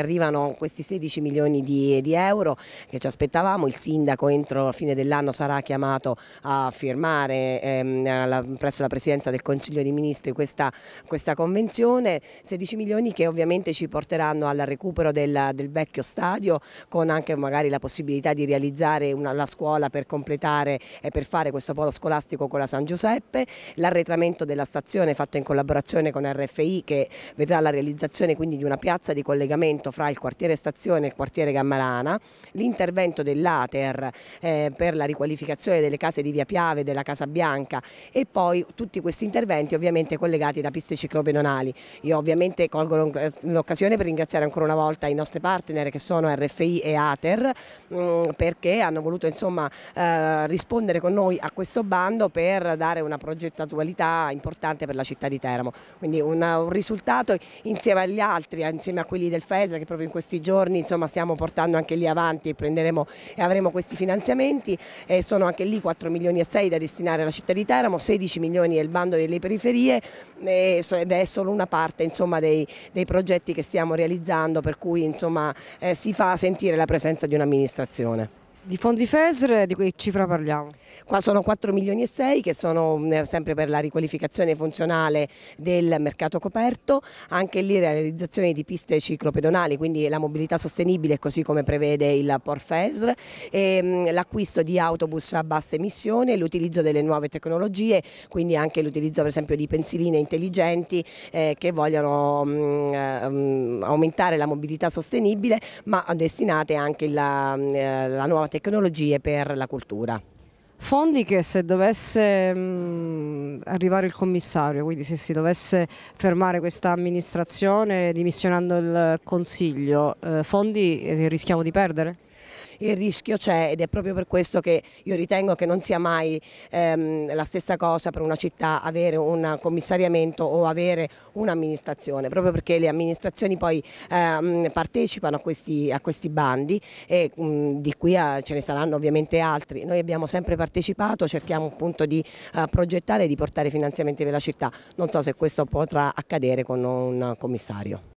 Arrivano questi 16 milioni di, di, euro che ci aspettavamo, il sindaco entro la fine dell'anno sarà chiamato a firmare ehm, la, presso la presidenza del Consiglio dei Ministri questa, questa, convenzione, 16 milioni che ovviamente ci porteranno al recupero del, del vecchio stadio con anche magari la possibilità di realizzare una, la scuola per completare e per fare questo polo scolastico con la San Giuseppe, l'arretramento della stazione fatto in collaborazione con RFI che vedrà la realizzazione quindi di una piazza di collegamento collegamento fra il quartiere Stazione e il quartiere Gammarana, l'intervento dell'Ater eh, per la riqualificazione delle case di Via Piave, della Casa Bianca e poi tutti questi interventi ovviamente collegati da piste ciclopedonali. Io ovviamente colgo l'occasione per ringraziare ancora una volta i nostri partner che sono RFI e Ater mh, mm, perché hanno voluto insomma, eh, rispondere con noi a questo bando per dare una progettualità importante per la città di Teramo. Quindi una, un risultato insieme agli altri, eh, insieme a quelli del FESR che proprio in questi giorni insomma, stiamo portando anche lì avanti e, prenderemo, e avremo questi finanziamenti. Eh, sono anche lì 4 milioni e 6 da destinare alla città di Teramo, 16 milioni è il bando delle periferie eh, ed è solo una parte insomma, dei, dei, progetti che stiamo realizzando per cui insomma, eh, si fa sentire la presenza di un'amministrazione. Di fondi FESR di che cifra parliamo? Qua sono 4 milioni e 6 che sono eh, sempre per la riqualificazione funzionale del mercato coperto, anche lì realizzazione di piste ciclopedonali, quindi la mobilità sostenibile così come prevede il Port FESR, ehm, l'acquisto di autobus a bassa emissione, l'utilizzo delle nuove tecnologie, quindi anche l'utilizzo per esempio di pensiline intelligenti eh, che vogliono mh, mm, ehm, mh, aumentare la mobilità sostenibile ma destinate anche la, mh, mm, eh, la nuova tecnologie per la cultura. Fondi che se dovesse mh, mm, arrivare il commissario, quindi se si dovesse fermare questa amministrazione dimissionando il Consiglio, eh, fondi che rischiamo di perdere? il rischio c'è ed è proprio per questo che io ritengo che non sia mai ehm, la stessa cosa per una città avere un commissariamento o avere un'amministrazione, proprio perché le amministrazioni poi ehm, partecipano a questi, a questi, bandi e mh, mm, di qui a, ce ne saranno ovviamente altri. Noi abbiamo sempre partecipato, cerchiamo appunto di uh, progettare e di portare finanziamenti per la città. Non so se questo potrà accadere con un commissario.